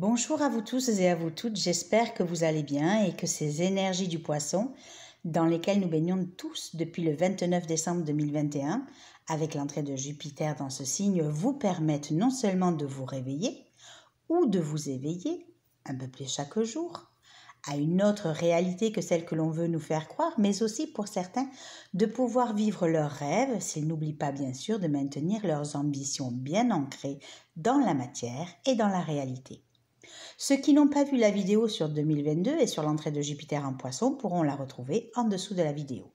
Bonjour à vous tous et à vous toutes, j'espère que vous allez bien et que ces énergies du poisson, dans lesquelles nous baignons tous depuis le 29 décembre 2021, avec l'entrée de Jupiter dans ce signe, vous permettent non seulement de vous réveiller, ou de vous éveiller, un peu plus chaque jour, à une autre réalité que celle que l'on veut nous faire croire, mais aussi pour certains de pouvoir vivre leurs rêves s'ils n'oublient pas bien sûr de maintenir leurs ambitions bien ancrées dans la matière et dans la réalité. Ceux qui n'ont pas vu la vidéo sur 2022 et sur l'entrée de Jupiter en poisson pourront la retrouver en dessous de la vidéo.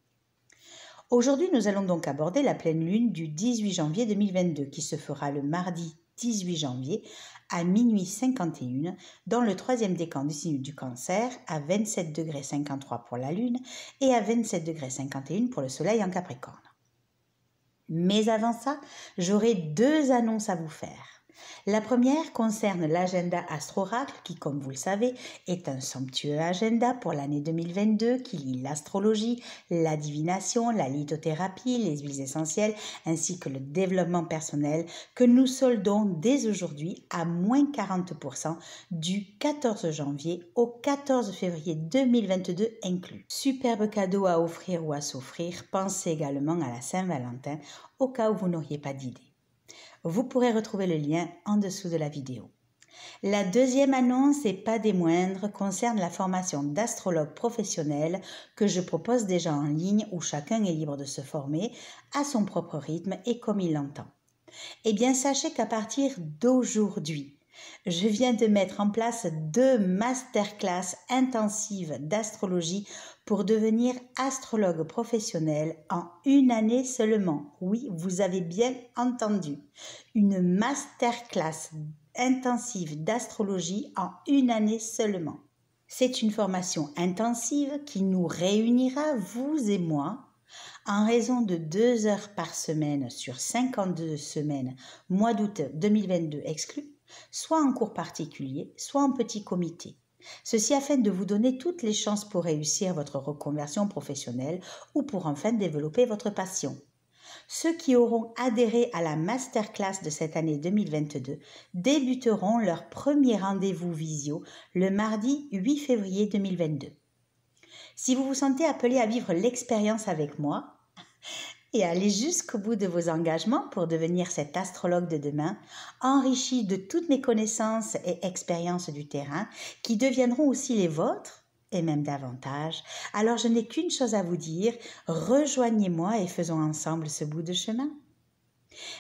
Aujourd'hui, nous allons donc aborder la pleine lune du 18 janvier 2022 qui se fera le mardi 18 janvier à minuit 51 dans le troisième décan du signe du cancer à 27 degrés 53 pour la lune et à 27 degrés 51 pour le soleil en capricorne. Mais avant ça, j'aurai deux annonces à vous faire. La première concerne l'agenda Astroracle qui, comme vous le savez, est un somptueux agenda pour l'année 2022 qui lie l'astrologie, la divination, la lithothérapie, les huiles essentielles ainsi que le développement personnel que nous soldons dès aujourd'hui à moins 40% du 14 janvier au 14 février 2022 inclus. Superbe cadeau à offrir ou à s'offrir, pensez également à la Saint-Valentin au cas où vous n'auriez pas d'idée. Vous pourrez retrouver le lien en dessous de la vidéo. La deuxième annonce, et pas des moindres, concerne la formation d'astrologue professionnel que je propose déjà en ligne où chacun est libre de se former à son propre rythme et comme il l'entend. Eh bien, sachez qu'à partir d'aujourd'hui, je viens de mettre en place deux masterclass intensives d'astrologie pour devenir astrologue professionnel en une année seulement. Oui, vous avez bien entendu. Une masterclass intensive d'astrologie en une année seulement. C'est une formation intensive qui nous réunira, vous et moi, en raison de deux heures par semaine sur 52 semaines, mois d'août 2022 exclu, soit en cours particulier, soit en petit comité. Ceci afin de vous donner toutes les chances pour réussir votre reconversion professionnelle ou pour enfin développer votre passion. Ceux qui auront adhéré à la masterclass de cette année 2022 débuteront leur premier rendez-vous visio le mardi 8 février 2022. Si vous vous sentez appelé à vivre l'expérience avec moi, et allez jusqu'au bout de vos engagements pour devenir cet astrologue de demain, enrichi de toutes mes connaissances et expériences du terrain qui deviendront aussi les vôtres et même davantage. Alors je n'ai qu'une chose à vous dire, rejoignez-moi et faisons ensemble ce bout de chemin.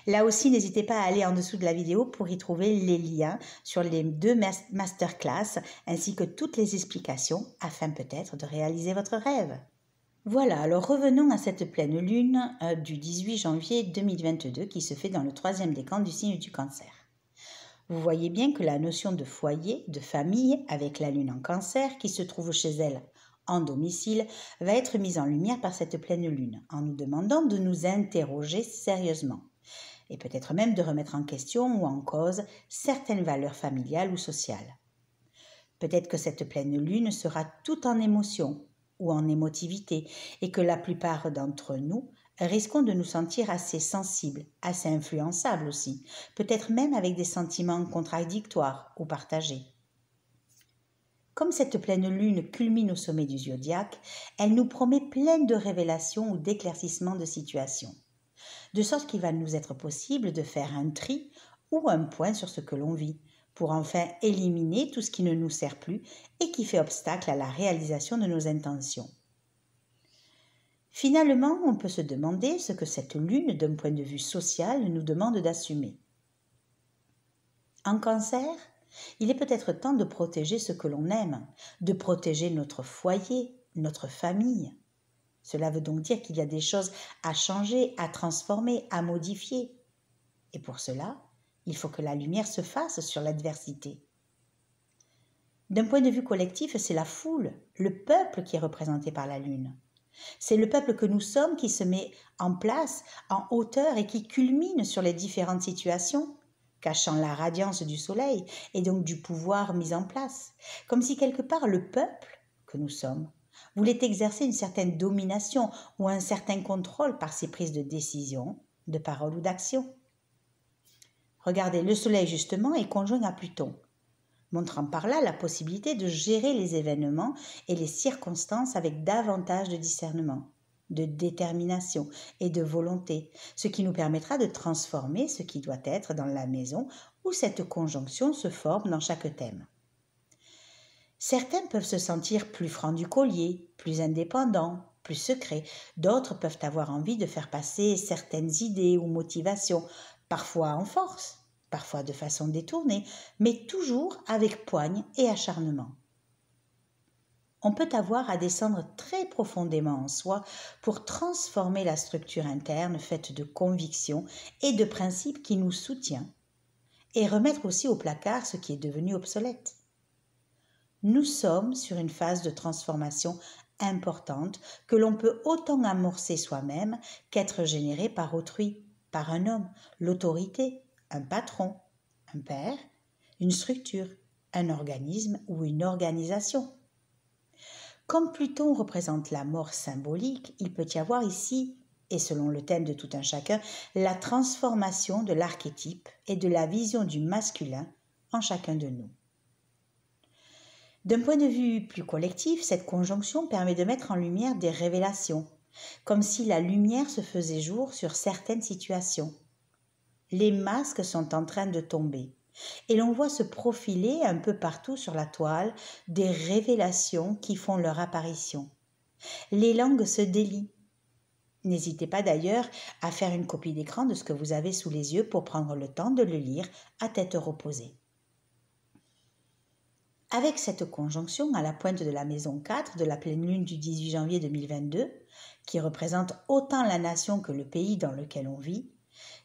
Là aussi, n'hésitez pas à aller en dessous de la vidéo pour y trouver les liens sur les deux masterclass ainsi que toutes les explications afin peut-être de réaliser votre rêve. Voilà, alors revenons à cette pleine lune euh, du 18 janvier 2022 qui se fait dans le troisième décan du signe du cancer. Vous voyez bien que la notion de foyer, de famille, avec la lune en cancer qui se trouve chez elle en domicile, va être mise en lumière par cette pleine lune en nous demandant de nous interroger sérieusement et peut-être même de remettre en question ou en cause certaines valeurs familiales ou sociales. Peut-être que cette pleine lune sera tout en émotion, ou en émotivité, et que la plupart d'entre nous risquons de nous sentir assez sensibles, assez influençables aussi, peut-être même avec des sentiments contradictoires ou partagés. Comme cette pleine lune culmine au sommet du zodiaque, elle nous promet plein de révélations ou d'éclaircissements de situations, de sorte qu'il va nous être possible de faire un tri ou un point sur ce que l'on vit, pour enfin éliminer tout ce qui ne nous sert plus et qui fait obstacle à la réalisation de nos intentions. Finalement, on peut se demander ce que cette lune, d'un point de vue social, nous demande d'assumer. En cancer, il est peut-être temps de protéger ce que l'on aime, de protéger notre foyer, notre famille. Cela veut donc dire qu'il y a des choses à changer, à transformer, à modifier. Et pour cela, il faut que la lumière se fasse sur l'adversité. D'un point de vue collectif, c'est la foule, le peuple qui est représenté par la Lune. C'est le peuple que nous sommes qui se met en place, en hauteur et qui culmine sur les différentes situations, cachant la radiance du Soleil et donc du pouvoir mis en place, comme si quelque part le peuple que nous sommes voulait exercer une certaine domination ou un certain contrôle par ses prises de décision, de parole ou d'action. Regardez, le Soleil justement est conjoint à Pluton, montrant par là la possibilité de gérer les événements et les circonstances avec davantage de discernement, de détermination et de volonté, ce qui nous permettra de transformer ce qui doit être dans la maison où cette conjonction se forme dans chaque thème. Certains peuvent se sentir plus francs du collier, plus indépendants, plus secrets, d'autres peuvent avoir envie de faire passer certaines idées ou motivations, parfois en force, parfois de façon détournée, mais toujours avec poigne et acharnement. On peut avoir à descendre très profondément en soi pour transformer la structure interne faite de convictions et de principes qui nous soutient, et remettre aussi au placard ce qui est devenu obsolète. Nous sommes sur une phase de transformation importante que l'on peut autant amorcer soi-même qu'être généré par autrui par un homme, l'autorité, un patron, un père, une structure, un organisme ou une organisation. Comme Pluton représente la mort symbolique, il peut y avoir ici, et selon le thème de tout un chacun, la transformation de l'archétype et de la vision du masculin en chacun de nous. D'un point de vue plus collectif, cette conjonction permet de mettre en lumière des révélations, comme si la lumière se faisait jour sur certaines situations. Les masques sont en train de tomber et l'on voit se profiler un peu partout sur la toile des révélations qui font leur apparition. Les langues se délient. N'hésitez pas d'ailleurs à faire une copie d'écran de ce que vous avez sous les yeux pour prendre le temps de le lire à tête reposée. Avec cette conjonction à la pointe de la maison 4 de la pleine lune du 18 janvier 2022, qui représente autant la nation que le pays dans lequel on vit,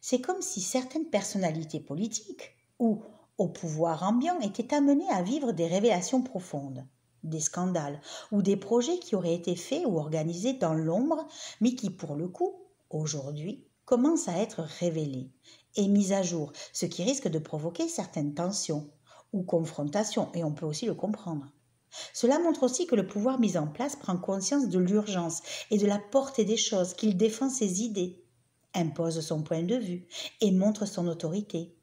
c'est comme si certaines personnalités politiques ou au pouvoir ambiant étaient amenées à vivre des révélations profondes, des scandales ou des projets qui auraient été faits ou organisés dans l'ombre, mais qui pour le coup, aujourd'hui, commencent à être révélés et mis à jour, ce qui risque de provoquer certaines tensions ou confrontations, et on peut aussi le comprendre. Cela montre aussi que le pouvoir mis en place prend conscience de l'urgence et de la portée des choses, qu'il défend ses idées, impose son point de vue et montre son autorité.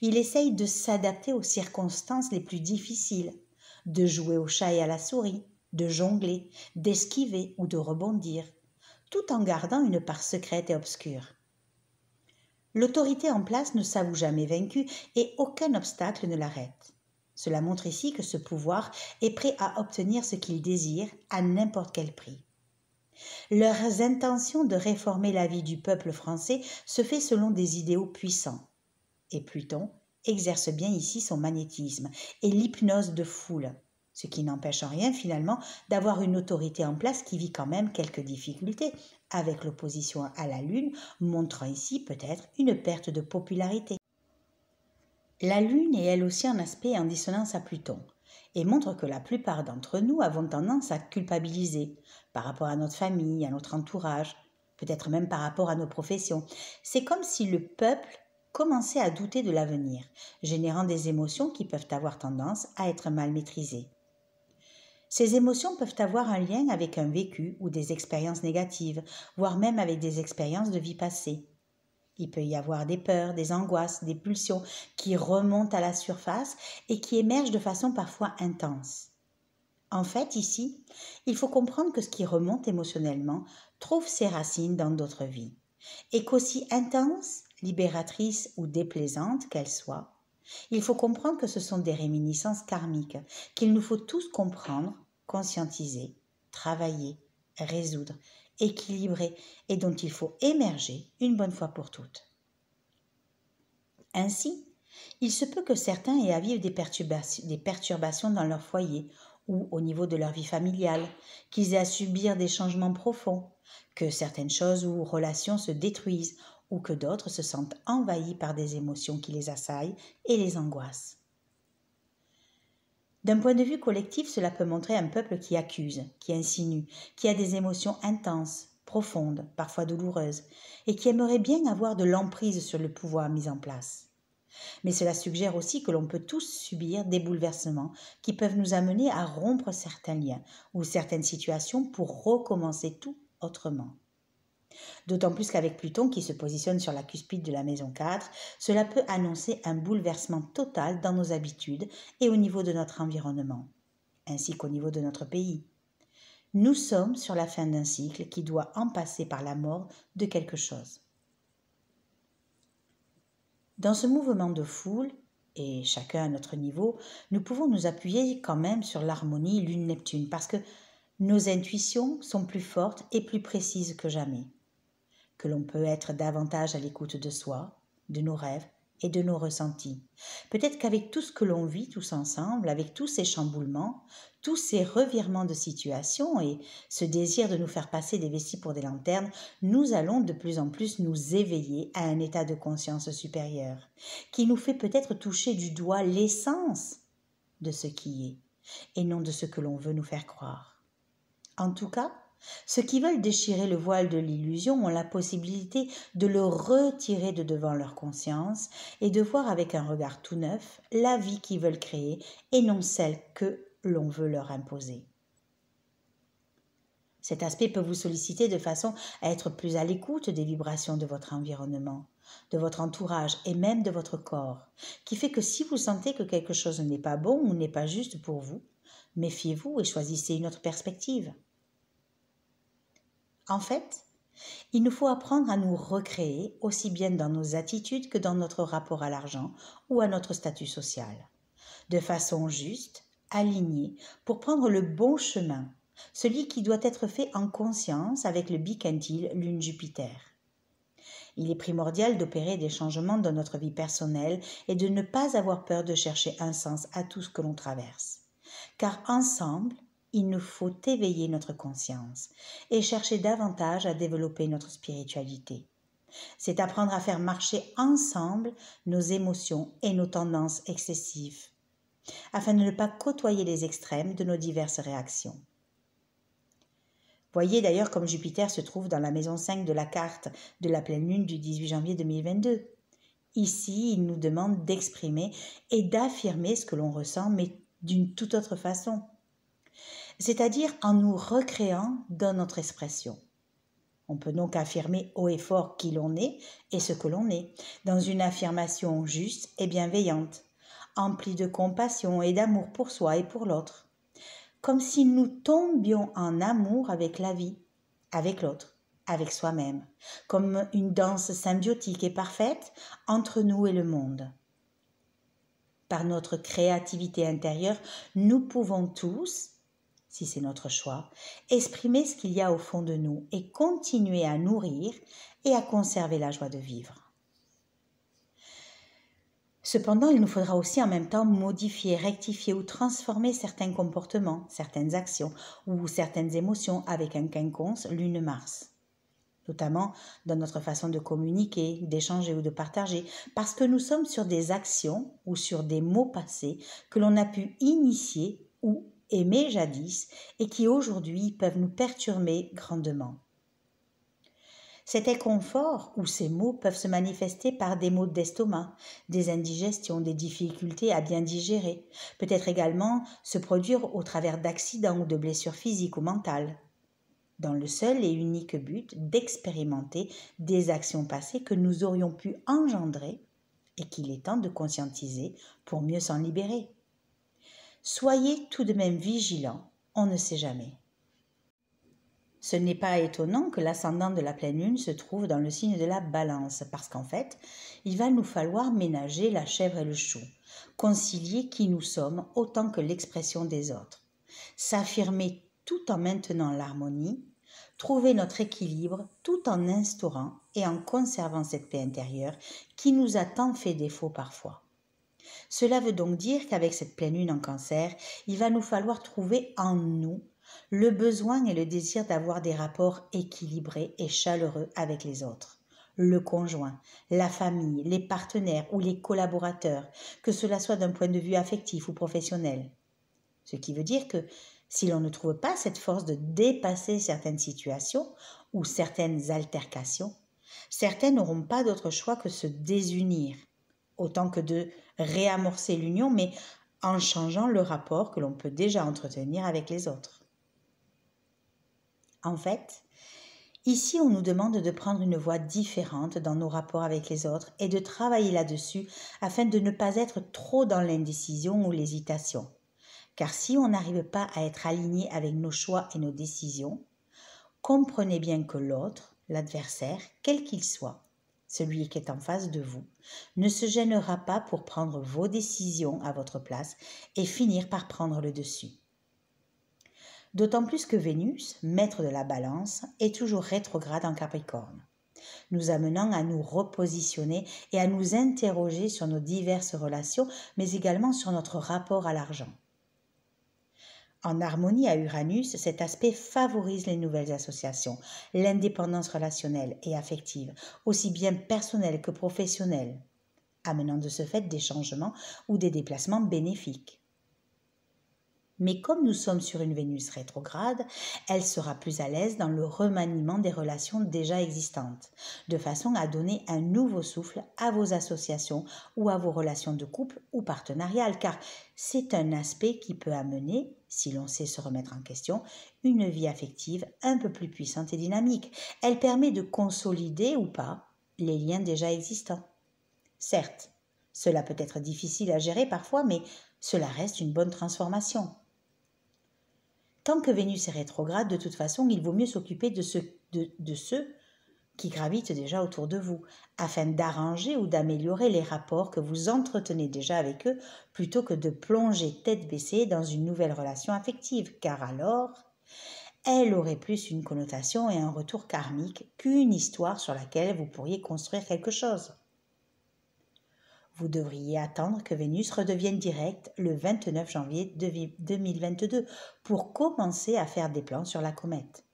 Il essaye de s'adapter aux circonstances les plus difficiles, de jouer au chat et à la souris, de jongler, d'esquiver ou de rebondir, tout en gardant une part secrète et obscure. L'autorité en place ne s'avoue jamais vaincue et aucun obstacle ne l'arrête. Cela montre ici que ce pouvoir est prêt à obtenir ce qu'il désire à n'importe quel prix. Leurs intentions de réformer la vie du peuple français se fait selon des idéaux puissants. Et Pluton exerce bien ici son magnétisme et l'hypnose de foule, ce qui n'empêche en rien finalement d'avoir une autorité en place qui vit quand même quelques difficultés, avec l'opposition à la Lune montrant ici peut-être une perte de popularité. La Lune est elle aussi un aspect en dissonance à Pluton et montre que la plupart d'entre nous avons tendance à culpabiliser par rapport à notre famille, à notre entourage, peut-être même par rapport à nos professions. C'est comme si le peuple commençait à douter de l'avenir, générant des émotions qui peuvent avoir tendance à être mal maîtrisées. Ces émotions peuvent avoir un lien avec un vécu ou des expériences négatives, voire même avec des expériences de vie passée. Il peut y avoir des peurs, des angoisses, des pulsions qui remontent à la surface et qui émergent de façon parfois intense. En fait, ici, il faut comprendre que ce qui remonte émotionnellement trouve ses racines dans d'autres vies, et qu'aussi intense, libératrice ou déplaisante qu'elle soit, il faut comprendre que ce sont des réminiscences karmiques qu'il nous faut tous comprendre, conscientiser, travailler, résoudre équilibré et dont il faut émerger une bonne fois pour toutes. Ainsi, il se peut que certains aient à vivre des, perturbations, des perturbations dans leur foyer ou au niveau de leur vie familiale, qu'ils aient à subir des changements profonds, que certaines choses ou relations se détruisent ou que d'autres se sentent envahis par des émotions qui les assaillent et les angoissent. D'un point de vue collectif, cela peut montrer un peuple qui accuse, qui insinue, qui a des émotions intenses, profondes, parfois douloureuses, et qui aimerait bien avoir de l'emprise sur le pouvoir mis en place. Mais cela suggère aussi que l'on peut tous subir des bouleversements qui peuvent nous amener à rompre certains liens ou certaines situations pour recommencer tout autrement. D'autant plus qu'avec Pluton qui se positionne sur la cuspide de la maison 4, cela peut annoncer un bouleversement total dans nos habitudes et au niveau de notre environnement, ainsi qu'au niveau de notre pays. Nous sommes sur la fin d'un cycle qui doit en passer par la mort de quelque chose. Dans ce mouvement de foule, et chacun à notre niveau, nous pouvons nous appuyer quand même sur l'harmonie Lune-Neptune, parce que nos intuitions sont plus fortes et plus précises que jamais que l'on peut être davantage à l'écoute de soi, de nos rêves et de nos ressentis. Peut-être qu'avec tout ce que l'on vit tous ensemble, avec tous ces chamboulements, tous ces revirements de situation et ce désir de nous faire passer des vessies pour des lanternes, nous allons de plus en plus nous éveiller à un état de conscience supérieur qui nous fait peut-être toucher du doigt l'essence de ce qui est, et non de ce que l'on veut nous faire croire. En tout cas, ceux qui veulent déchirer le voile de l'illusion ont la possibilité de le retirer de devant leur conscience et de voir avec un regard tout neuf la vie qu'ils veulent créer et non celle que l'on veut leur imposer. Cet aspect peut vous solliciter de façon à être plus à l'écoute des vibrations de votre environnement, de votre entourage et même de votre corps, qui fait que si vous sentez que quelque chose n'est pas bon ou n'est pas juste pour vous, méfiez-vous et choisissez une autre perspective. En fait, il nous faut apprendre à nous recréer aussi bien dans nos attitudes que dans notre rapport à l'argent ou à notre statut social, de façon juste, alignée, pour prendre le bon chemin, celui qui doit être fait en conscience avec le bicentile Lune-Jupiter. Il est primordial d'opérer des changements dans notre vie personnelle et de ne pas avoir peur de chercher un sens à tout ce que l'on traverse. Car ensemble, il nous faut éveiller notre conscience et chercher davantage à développer notre spiritualité. C'est apprendre à faire marcher ensemble nos émotions et nos tendances excessives, afin de ne pas côtoyer les extrêmes de nos diverses réactions. Voyez d'ailleurs comme Jupiter se trouve dans la maison 5 de la carte de la pleine lune du 18 janvier 2022. Ici, il nous demande d'exprimer et d'affirmer ce que l'on ressent, mais d'une toute autre façon c'est-à-dire en nous recréant dans notre expression. On peut donc affirmer haut et fort qui l'on est et ce que l'on est, dans une affirmation juste et bienveillante, emplie de compassion et d'amour pour soi et pour l'autre, comme si nous tombions en amour avec la vie, avec l'autre, avec soi-même, comme une danse symbiotique et parfaite entre nous et le monde. Par notre créativité intérieure, nous pouvons tous si c'est notre choix, exprimer ce qu'il y a au fond de nous et continuer à nourrir et à conserver la joie de vivre. Cependant, il nous faudra aussi en même temps modifier, rectifier ou transformer certains comportements, certaines actions ou certaines émotions avec un quinconce lune-mars, notamment dans notre façon de communiquer, d'échanger ou de partager, parce que nous sommes sur des actions ou sur des mots passés que l'on a pu initier ou aimés jadis et qui aujourd'hui peuvent nous perturber grandement. Cet inconfort ou ces maux peuvent se manifester par des maux d'estomac, des indigestions, des difficultés à bien digérer, peut-être également se produire au travers d'accidents ou de blessures physiques ou mentales, dans le seul et unique but d'expérimenter des actions passées que nous aurions pu engendrer et qu'il est temps de conscientiser pour mieux s'en libérer soyez tout de même vigilants, on ne sait jamais. Ce n'est pas étonnant que l'ascendant de la pleine lune se trouve dans le signe de la balance, parce qu'en fait, il va nous falloir ménager la chèvre et le chou, concilier qui nous sommes autant que l'expression des autres, s'affirmer tout en maintenant l'harmonie, trouver notre équilibre tout en instaurant et en conservant cette paix intérieure qui nous a tant fait défaut parfois. Cela veut donc dire qu'avec cette pleine lune en cancer, il va nous falloir trouver en nous le besoin et le désir d'avoir des rapports équilibrés et chaleureux avec les autres le conjoint, la famille, les partenaires ou les collaborateurs, que cela soit d'un point de vue affectif ou professionnel. Ce qui veut dire que si l'on ne trouve pas cette force de dépasser certaines situations ou certaines altercations, certaines n'auront pas d'autre choix que de se désunir, autant que de réamorcer l'union, mais en changeant le rapport que l'on peut déjà entretenir avec les autres. En fait, ici on nous demande de prendre une voie différente dans nos rapports avec les autres et de travailler là-dessus afin de ne pas être trop dans l'indécision ou l'hésitation. Car si on n'arrive pas à être aligné avec nos choix et nos décisions, comprenez bien que l'autre, l'adversaire, quel qu'il soit, celui qui est en face de vous, ne se gênera pas pour prendre vos décisions à votre place et finir par prendre le dessus. D'autant plus que Vénus, maître de la balance, est toujours rétrograde en Capricorne, nous amenant à nous repositionner et à nous interroger sur nos diverses relations, mais également sur notre rapport à l'argent. En harmonie à Uranus, cet aspect favorise les nouvelles associations, l'indépendance relationnelle et affective, aussi bien personnelle que professionnelle, amenant de ce fait des changements ou des déplacements bénéfiques. Mais comme nous sommes sur une Vénus rétrograde, elle sera plus à l'aise dans le remaniement des relations déjà existantes, de façon à donner un nouveau souffle à vos associations ou à vos relations de couple ou partenariales, car c'est un aspect qui peut amener si l'on sait se remettre en question, une vie affective un peu plus puissante et dynamique. Elle permet de consolider ou pas les liens déjà existants. Certes, cela peut être difficile à gérer parfois, mais cela reste une bonne transformation. Tant que Vénus est rétrograde, de toute façon, il vaut mieux s'occuper de, de, de ce qui gravitent déjà autour de vous, afin d'arranger ou d'améliorer les rapports que vous entretenez déjà avec eux, plutôt que de plonger tête baissée dans une nouvelle relation affective, car alors, elle aurait plus une connotation et un retour karmique qu'une histoire sur laquelle vous pourriez construire quelque chose. Vous devriez attendre que Vénus redevienne directe le 29 janvier 2022 pour commencer à faire des plans sur la comète.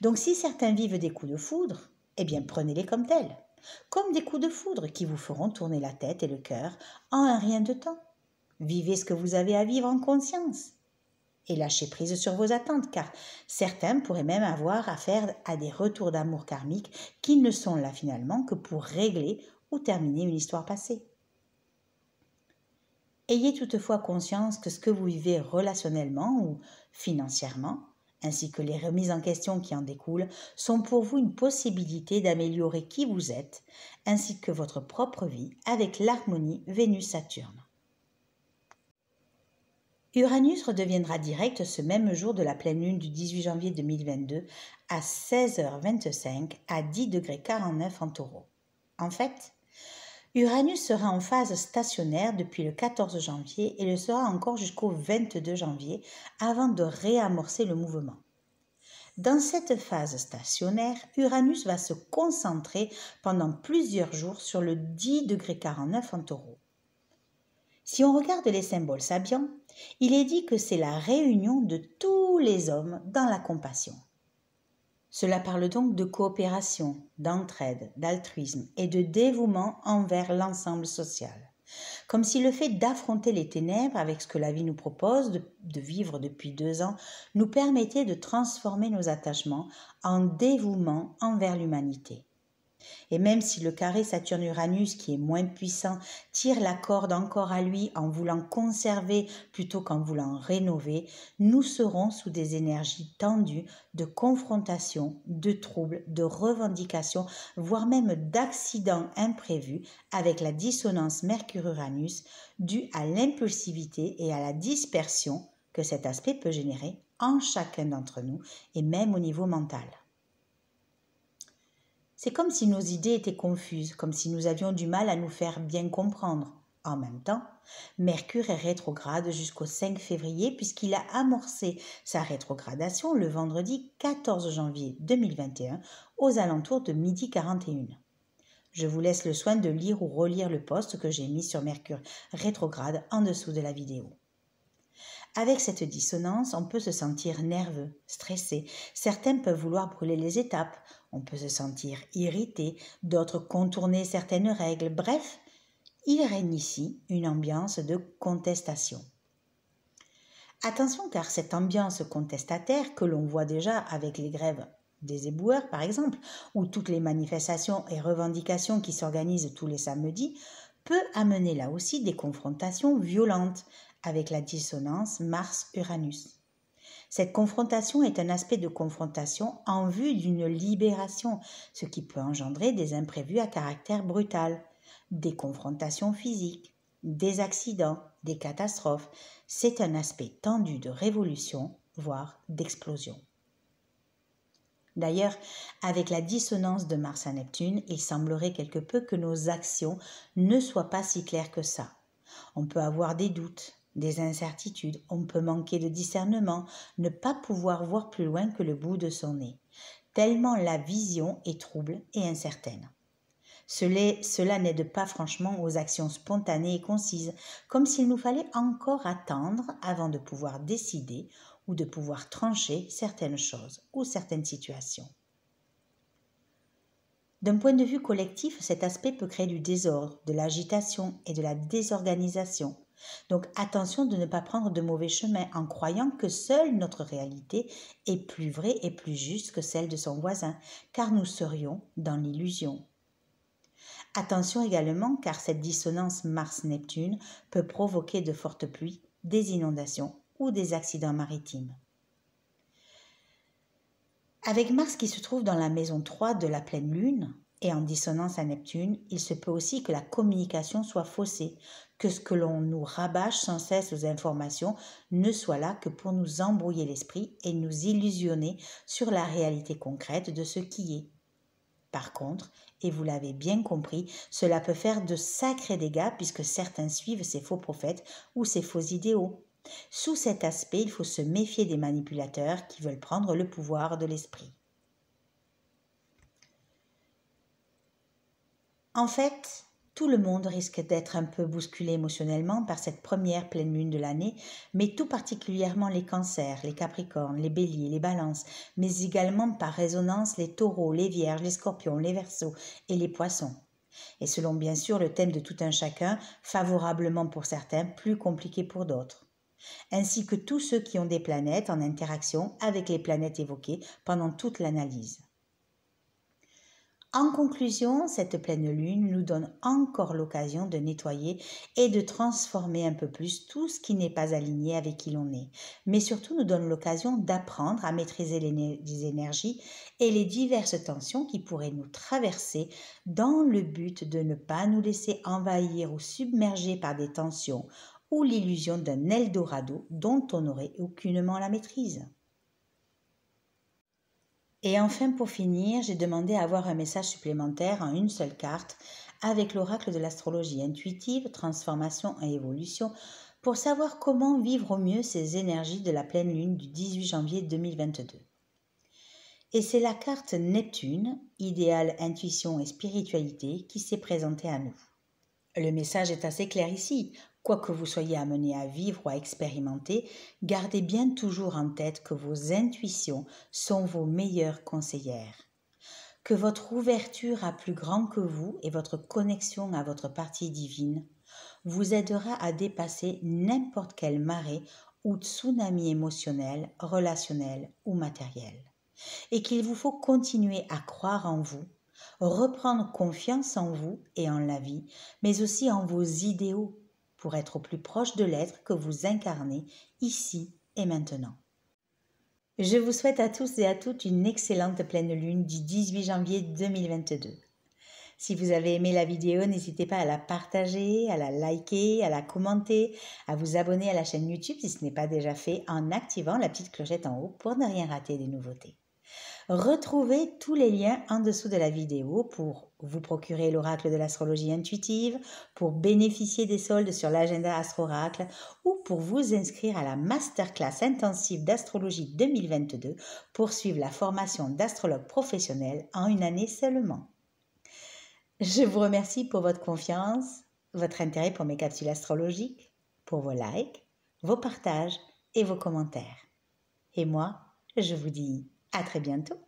Donc si certains vivent des coups de foudre, eh bien prenez-les comme tels, comme des coups de foudre qui vous feront tourner la tête et le cœur en un rien de temps. Vivez ce que vous avez à vivre en conscience. Et lâchez prise sur vos attentes, car certains pourraient même avoir affaire à des retours d'amour karmique qui ne sont là finalement que pour régler ou terminer une histoire passée. Ayez toutefois conscience que ce que vous vivez relationnellement ou financièrement ainsi que les remises en question qui en découlent, sont pour vous une possibilité d'améliorer qui vous êtes, ainsi que votre propre vie avec l'harmonie Vénus-Saturne. Uranus redeviendra direct ce même jour de la pleine lune du 18 janvier 2022 à 16h25 à 10 49 en taureau. En fait, Uranus sera en phase stationnaire depuis le 14 janvier et le sera encore jusqu'au 22 janvier avant de réamorcer le mouvement. Dans cette phase stationnaire, Uranus va se concentrer pendant plusieurs jours sur le 10 degré 49 en taureau. Si on regarde les symboles sabiens, il est dit que c'est la réunion de tous les hommes dans la compassion. Cela parle donc de coopération, d'entraide, d'altruisme et de dévouement envers l'ensemble social. Comme si le fait d'affronter les ténèbres avec ce que la vie nous propose de, vivre depuis deux ans nous permettait de transformer nos attachements en dévouement envers l'humanité. Et même si le carré Saturne-Uranus, qui est moins puissant, tire la corde encore à lui en voulant conserver plutôt qu'en voulant rénover, nous serons sous des énergies tendues de confrontation, de troubles, de revendications, voire même d'accidents imprévus avec la dissonance Mercure-Uranus due à l'impulsivité et à la dispersion que cet aspect peut générer en chacun d'entre nous et même au niveau mental. C'est comme si nos idées étaient confuses, comme si nous avions du mal à nous faire bien comprendre. En même temps, Mercure est rétrograde jusqu'au 5 février puisqu'il a amorcé sa rétrogradation le vendredi 14 janvier 2021 aux alentours de midi 41. Je vous laisse le soin de lire ou relire le post que j'ai mis sur Mercure rétrograde en dessous de la vidéo. Avec cette dissonance, on peut se sentir nerveux, stressé. Certains peuvent vouloir brûler les étapes on peut se sentir irrité, d'autres contourner certaines règles, bref, il règne ici une ambiance de contestation. Attention car cette ambiance contestataire que l'on voit déjà avec les grèves des éboueurs par exemple, ou toutes les manifestations et revendications qui s'organisent tous les samedis, peut amener là aussi des confrontations violentes avec la dissonance Mars-Uranus. Cette confrontation est un aspect de confrontation en vue d'une libération, ce qui peut engendrer des imprévus à caractère brutal, des confrontations physiques, des accidents, des catastrophes. C'est un aspect tendu de révolution, voire d'explosion. D'ailleurs, avec la dissonance de Mars à Neptune, il semblerait quelque peu que nos actions ne soient pas si claires que ça. On peut avoir des doutes, des incertitudes, on peut manquer de discernement, ne pas pouvoir voir plus loin que le bout de son nez, tellement la vision est trouble et incertaine. Cela n'aide pas franchement aux actions spontanées et concises, comme s'il nous fallait encore attendre avant de pouvoir décider ou de pouvoir trancher certaines choses ou certaines situations. D'un point de vue collectif, cet aspect peut créer du désordre, de l'agitation et de la désorganisation. Donc attention de ne pas prendre de mauvais chemin en croyant que seule notre réalité est plus vraie et plus juste que celle de son voisin, car nous serions dans l'illusion. Attention également car cette dissonance Mars-Neptune peut provoquer de fortes pluies, des inondations ou des accidents maritimes. Avec Mars qui se trouve dans la maison 3 de la pleine Lune, et en dissonance à Neptune, il se peut aussi que la communication soit faussée, que ce que l'on nous rabâche sans cesse aux informations ne soit là que pour nous embrouiller l'esprit et nous illusionner sur la réalité concrète de ce qui est. Par contre, et vous l'avez bien compris, cela peut faire de sacrés dégâts puisque certains suivent ces faux prophètes ou ces faux idéaux. Sous cet aspect, il faut se méfier des manipulateurs qui veulent prendre le pouvoir de l'esprit. En fait, tout le monde risque d'être un peu bousculé émotionnellement par cette première pleine lune de l'année, mais tout particulièrement les cancers, les capricornes, les béliers, les balances, mais également par résonance les taureaux, les vierges, les scorpions, les versos et les poissons. Et selon bien sûr le thème de tout un chacun, favorablement pour certains, plus compliqué pour d'autres. Ainsi que tous ceux qui ont des planètes en interaction avec les planètes évoquées pendant toute l'analyse. En conclusion, cette pleine lune nous donne encore l'occasion de nettoyer et de transformer un peu plus tout ce qui n'est pas aligné avec qui l'on est, mais surtout nous donne l'occasion d'apprendre à maîtriser les énergies et les diverses tensions qui pourraient nous traverser dans le but de ne pas nous laisser envahir ou submerger par des tensions ou l'illusion d'un Eldorado dont on n'aurait aucunement la maîtrise. Et enfin, pour finir, j'ai demandé à avoir un message supplémentaire en une seule carte avec l'oracle de l'astrologie intuitive, transformation et évolution, pour savoir comment vivre au mieux ces énergies de la pleine lune du 18 janvier 2022. Et c'est la carte Neptune, idéal intuition et spiritualité, qui s'est présentée à nous. Le message est assez clair ici. Quoi que vous soyez amené à vivre ou à expérimenter, gardez bien toujours en tête que vos intuitions sont vos meilleures conseillères. Que votre ouverture à plus grand que vous et votre connexion à votre partie divine vous aidera à dépasser n'importe quelle marée ou tsunami émotionnel, relationnel ou matériel. Et qu'il vous faut continuer à croire en vous, reprendre confiance en vous et en la vie, mais aussi en vos idéaux pour être au plus proche de l'être que vous incarnez ici et maintenant. Je vous souhaite à tous et à toutes une excellente pleine lune du 18 janvier 2022. Si vous avez aimé la vidéo, n'hésitez pas à la partager, à la liker, à la commenter, à vous abonner à la chaîne YouTube si ce n'est pas déjà fait en activant la petite clochette en haut pour ne rien rater des nouveautés. Retrouvez tous les liens en dessous de la vidéo pour vous procurez l'oracle de l'astrologie intuitive pour bénéficier des soldes sur l'agenda Astro-Oracle ou pour vous inscrire à la masterclass intensive d'astrologie 2022 pour suivre la formation d'astrologue professionnel en une année seulement. Je vous remercie pour votre confiance, votre intérêt pour mes capsules astrologiques, pour vos likes, vos partages et vos commentaires. Et moi, je vous dis à très bientôt.